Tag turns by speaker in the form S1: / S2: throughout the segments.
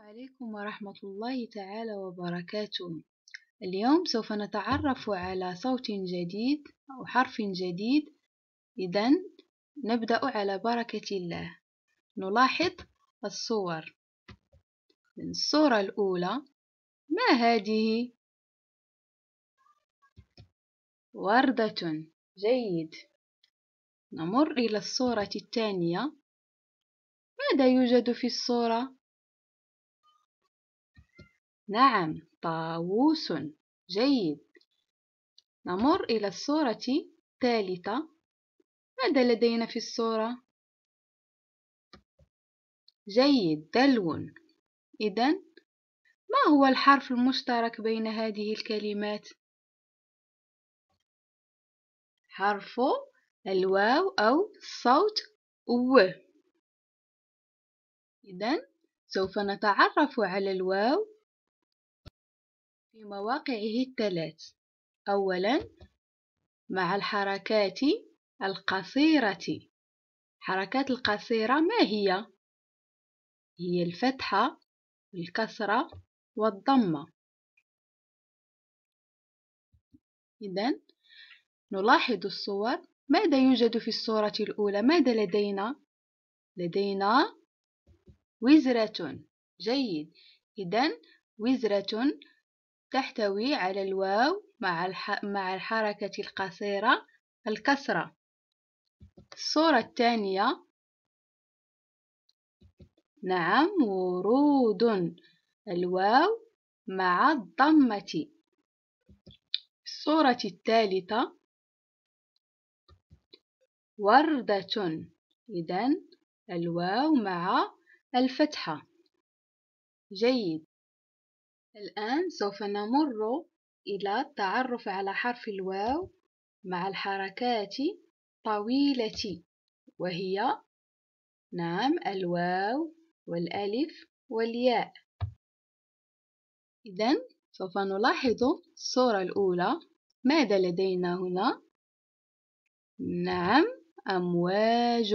S1: عليكم ورحمة الله تعالى وبركاته اليوم سوف نتعرف على صوت جديد أو حرف جديد إذا نبدأ على بركة الله نلاحظ الصور الصورة الأولى ما هذه؟ وردة جيد نمر إلى الصورة الثانية ماذا يوجد في الصورة؟ نعم طاووس جيد نمر إلى الصورة الثالثة ماذا لدينا في الصورة؟ جيد دلو إذا ما هو الحرف المشترك بين هذه الكلمات؟ حرف الواو أو صوت و إذا سوف نتعرف على الواو في مواقعه الثلاث أولا مع الحركات القصيرة حركات القصيرة ما هي؟ هي الفتحة والكسرة والضمة إذا نلاحظ الصور ماذا يوجد في الصورة الأولى؟ ماذا لدينا؟ لدينا وزرة جيد إذا وزرة تحتوي على الواو مع الح... مع الحركة القصيرة الكسرة الصورة الثانية نعم ورود الواو مع الضمة الصورة الثالثة وردة إذن الواو مع الفتحة جيد الآن سوف نمر إلى التعرف على حرف الواو مع الحركات طويلة وهي نعم الواو والألف والياء إذا سوف نلاحظ الصورة الأولى ماذا لدينا هنا؟ نعم أمواج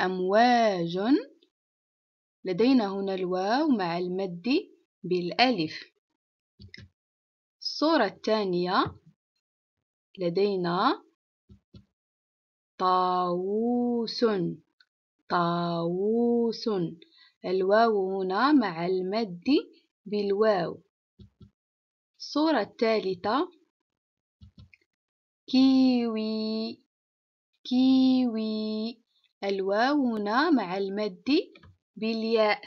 S1: أمواج لدينا هنا الواو مع المد بالألف الصورة الثانية لدينا طاووس طاووس الواو هنا مع المد بالواو الصورة الثالثة كيوي كيوي الواو هنا مع المد بالياء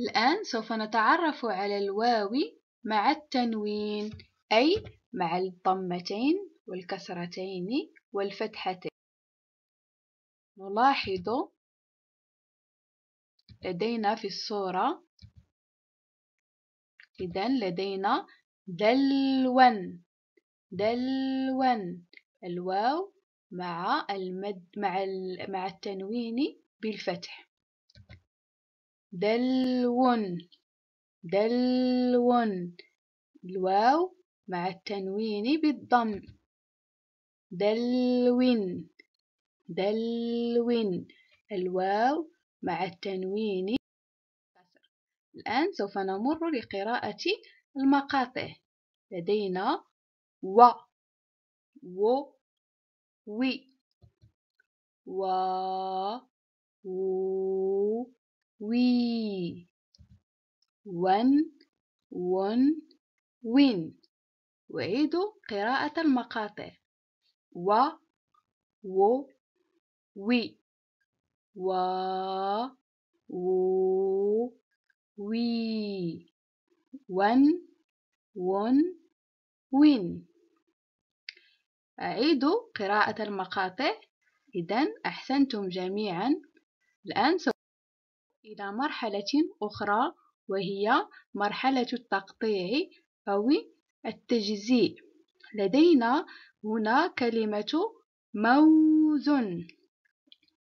S1: الآن سوف نتعرف على الواو مع التنوين أي مع الضمتين والكسرتين والفتحتين نلاحظ لدينا في الصورة إذا لدينا دلوا دلوا الواو مع المد مع مع التنوين بالفتح دلو دلو الواو مع التنوين بالضم دلون دلون الواو مع التنوين الآن سوف نمر لقراءة المقاطع لدينا و و وي و و we ون ون win وعيدوا قراءة المقاطع و و وي و و وي ون ون وين أعيدوا قراءة المقاطع إذا أحسنتم جميعا الآن سوف إلى مرحلة أخرى وهي مرحلة التقطيع أو التجزيء لدينا هنا كلمة موزن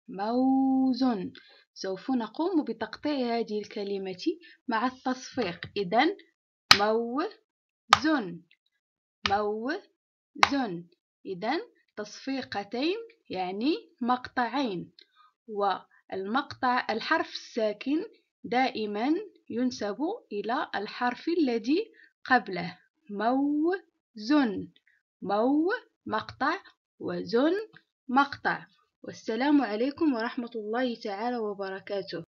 S1: موزن سوف نقوم بتقطيع هذه الكلمة مع التصفيق إذا موزن موزن إذا تصفيقتين يعني مقطعين و المقطع الحرف الساكن دائما ينسب إلى الحرف الذي قبله موز مو مقطع وزن مقطع والسلام عليكم ورحمة الله تعالى وبركاته